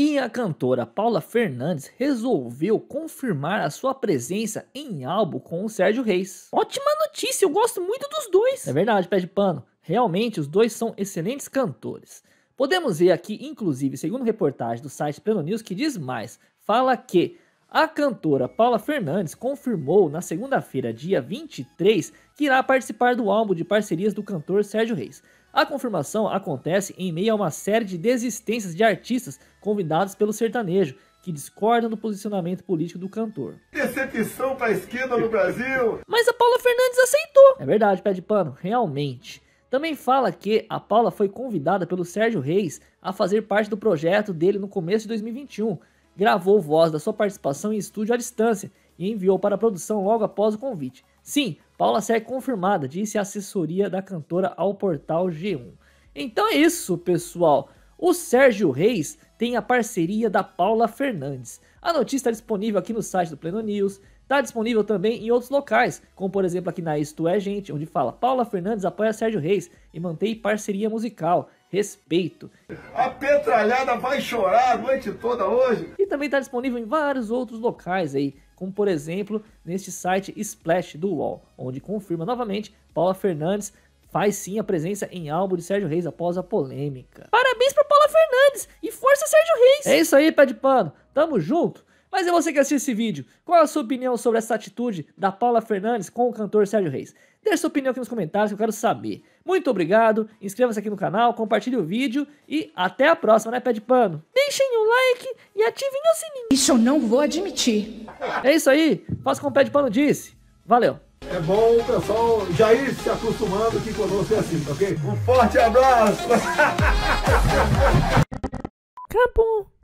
E a cantora Paula Fernandes resolveu confirmar a sua presença em álbum com o Sérgio Reis. Ótima notícia, eu gosto muito dos dois. É verdade, pé de pano. Realmente, os dois são excelentes cantores. Podemos ver aqui, inclusive, segundo reportagem do site Pleno News, que diz mais. Fala que a cantora Paula Fernandes confirmou na segunda-feira, dia 23, que irá participar do álbum de parcerias do cantor Sérgio Reis. A confirmação acontece em meio a uma série de desistências de artistas convidados pelo sertanejo, que discordam do posicionamento político do cantor. Decepção pra esquerda no Brasil! Mas a Paula Fernandes aceitou! É verdade, pé de pano, realmente. Também fala que a Paula foi convidada pelo Sérgio Reis a fazer parte do projeto dele no começo de 2021. Gravou voz da sua participação em estúdio à distância e enviou para a produção logo após o convite. Sim, Paula segue é confirmada, disse a assessoria da cantora ao portal G1. Então é isso, pessoal. O Sérgio Reis tem a parceria da Paula Fernandes. A notícia está disponível aqui no site do Pleno News, está disponível também em outros locais, como por exemplo aqui na Isto É Gente, onde fala Paula Fernandes apoia Sérgio Reis e mantém parceria musical respeito. A petralhada vai chorar a noite toda hoje. E também está disponível em vários outros locais aí, como por exemplo neste site Splash do UOL, onde confirma novamente Paula Fernandes faz sim a presença em álbum de Sérgio Reis após a polêmica. Parabéns para Paula Fernandes e força Sérgio Reis. É isso aí, pé de pano. Tamo junto. Mas é você que assiste esse vídeo. Qual é a sua opinião sobre essa atitude da Paula Fernandes com o cantor Sérgio Reis? Deixe sua opinião aqui nos comentários que eu quero saber. Muito obrigado, inscreva-se aqui no canal, compartilhe o vídeo e até a próxima, né, Pé de Pano? Deixem o um like e ativem o sininho. Isso eu não vou admitir. É isso aí, faça como o Pé de Pano disse. Valeu. É bom o pessoal já ir se acostumando que conosco é assim, ok? Um forte abraço! Acabou!